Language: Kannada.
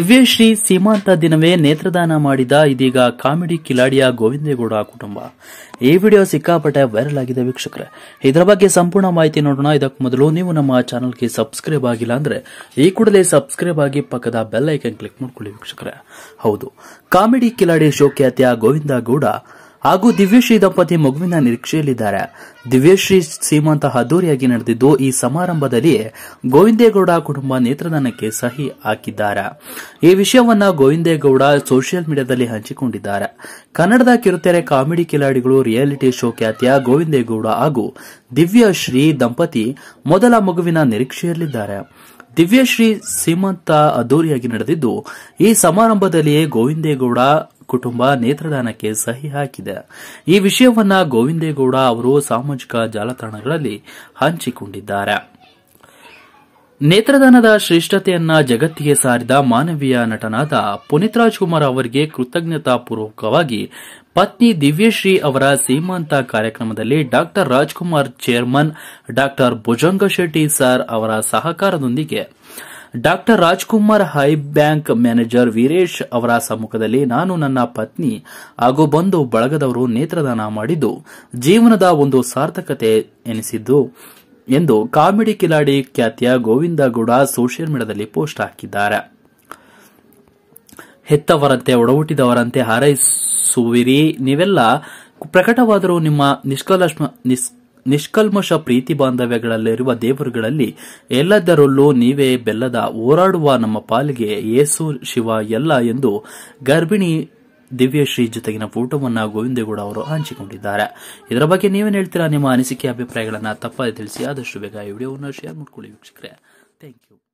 ದಿವ್ಯಶ್ರೀ ಸೀಮಾಂತ ದಿನವೇ ನೇತ್ರದಾನ ಮಾಡಿದ ಇದೀಗ ಕಾಮಿಡಿ ಕಿಲಾಡಿಯ ಗೋವಿಂದೇಗೌಡ ಕುಟುಂಬ ಈ ವಿಡಿಯೋ ಸಿಕ್ಕಾಪಟ್ಟೆ ವೈರಲ್ ಆಗಿದೆ ವೀಕ್ಷಕರೇ ಇದರ ಬಗ್ಗೆ ಸಂಪೂರ್ಣ ಮಾಹಿತಿ ನೋಡೋಣ ಇದಕ್ಕೂ ಮೊದಲು ನೀವು ನಮ್ಮ ಚಾನಲ್ಗೆ ಸಬ್ಸ್ಕ್ರೈಬ್ ಆಗಿಲ್ಲ ಅಂದ್ರೆ ಈ ಕೂಡಲೇ ಸಬ್ಸ್ಕ್ರೈಬ್ ಆಗಿ ಪಕ್ಕದ ಬೆಲ್ ಐಕನ್ ಕ್ಲಿಕ್ ಮಾಡ್ಕೊಳ್ಳಿ ವೀಕ್ಷಕರೇ ಹೌದು ಕಾಮಿಡಿ ಕಿಲಾಡಿ ಶೋಖ್ಯಾತಿಯ ಗೋವಿಂದ ಗೌಡ ಹಾಗೂ ದಿವ್ಯಶ್ರೀ ದಂಪತಿ ಮಗುವಿನ ನಿರೀಕ್ಷೆಯಲ್ಲಿದ್ದಾರೆ ದಿವ್ಯಶ್ರೀ ಸೀಮಂತ ಅದ್ದೂರಿಯಾಗಿ ನಡೆದಿದ್ದು ಈ ಸಮಾರಂಭದಲ್ಲಿ ಗೋವಿಂದೇಗೌಡ ಕುಟುಂಬ ನೇತ್ರದಾನಕ್ಕೆ ಸಹಿ ಹಾಕಿದ್ದಾರೆ ಈ ವಿಷಯವನ್ನ ಗೋವಿಂದೇಗೌಡ ಸೋಷಿಯಲ್ ಮೀಡಿಯಾದಲ್ಲಿ ಹಂಚಿಕೊಂಡಿದ್ದಾರೆ ಕನ್ನಡದ ಕಿರುತೆರೆ ಕಾಮಿಡಿ ಕಿಲಾಡಿಗಳು ರಿಯಾಲಿಟಿ ಶೋ ಖ್ಯಾತಿಯ ಗೋವಿಂದೇಗೌಡ ಹಾಗೂ ದಿವ್ಯಶ್ರೀ ದಂಪತಿ ಮೊದಲ ಮಗುವಿನ ನಿರೀಕ್ಷೆಯಲ್ಲಿದ್ದಾರೆ ದಿವ್ಯಶ್ರೀ ಸೀಮಂತ ಅದ್ದೂರಿಯಾಗಿ ನಡೆದಿದ್ದು ಈ ಸಮಾರಂಭದಲ್ಲಿಯೇ ಗೋವಿಂದೇಗೌಡ ಕುಟುಂಬ ನೇತ್ರದಾನಕ್ಕೆ ಸಹಿ ಹಾಕಿದೆ ಈ ವಿಷಯವನ್ನ ಗೋವಿಂದೇಗೌಡ ಅವರು ಸಾಮಾಜಿಕ ಜಾಲತಾಣಗಳಲ್ಲಿ ಹಂಚಿಕೊಂಡಿದ್ದಾರೆ ನೇತ್ರದಾನದ ಶ್ರೇಷ್ಠತೆಯನ್ನ ಜಗತ್ತಿಗೆ ಸಾರಿದ ಮಾನವೀಯ ನಟನಾದ ಪುನೀತ್ ರಾಜ್ಕುಮಾರ್ ಅವರಿಗೆ ಕೃತಜ್ಞತಾ ಪೂರ್ವಕವಾಗಿ ಪತ್ನಿ ದಿವ್ಯಶ್ರೀ ಅವರ ಸೀಮಾಂತ ಕಾರ್ಯಕ್ರಮದಲ್ಲಿ doctor Rajkumar chairman doctor Bhujanga Shetty sir ಅವರ ಸಹಕಾರದೊಂದಿಗೆ doctor Rajkumar high bank manager Veeresh ಅವರ ಸಮ್ಮುಖದಲ್ಲಿ ನಾನು ನನ್ನ ಪತ್ನಿ ಹಾಗೂ ಬಂಧು ಬಳಗದವರು ನೇತ್ರದಾನ ಮಾಡಿದ್ದು ಜೀವನದ ಒಂದು ಸಾರ್ಥಕತೆ ಎನಿಸಿದ್ದು ಎಂದು ಕಾಮಿಡಿ ಕಿಲಾಡಿ ಖ್ಯಾತಿಯ ಗೋವಿಂದ ಗೌಡ ಸೋಷಿಯಲ್ ಮೀಡಿಯಾದಲ್ಲಿ ಪೋಸ್ಟ್ ಹಾಕಿದ್ದಾರೆ ಹೆತ್ತವರಂತೆ ಒಡಹುಟ್ಟಿದವರಂತೆ ಹಾರೈಸುವಿರಿ ನೀವೆಲ್ಲ ಪ್ರಕಟವಾದರೂ ನಿಮ್ಮ ನಿಷ್ಕಲ್ಮಶ ನಿಷ್ಕಲ್ಮಶ ಪ್ರೀತಿ ಬಾಂಧವ್ಯಗಳಲ್ಲಿರುವ ದೇವರುಗಳಲ್ಲಿ ಎಲ್ಲದರಲ್ಲೂ ನೀವೇ ಬೆಲ್ಲದ ಓರಾಡುವ ನಮ್ಮ ಪಾಲಿಗೆ ಯೇಸು ಶಿವ ಎಲ್ಲ ಎಂದು ಗರ್ಭಿಣಿ ದಿವ್ಯಶ್ರೀ ಜೊತೆಗಿನ ಫೋಟೋವನ್ನು ಗೋವಿಂದೇಗೌಡ ಅವರು ಹಂಚಿಕೊಂಡಿದ್ದಾರೆ ಇದರ ಬಗ್ಗೆ ನೀವೇನು ಹೇಳ್ತೀರಾ ನಿಮ್ಮ ಅನಿಸಿಕೆ ಅಭಿಪ್ರಾಯಗಳನ್ನು ತಪ್ಪದೆ ತಿಳಿಸಿ ಆದಷ್ಟು ಬೇಗ ಈ ವಿಡಿಯೋವನ್ನು ಶೇರ್ ಮಾಡ್ಕೊಳ್ಳಿ ವೀಕ್ಷಕರೇ ಥ್ಯಾಂಕ್ ಯು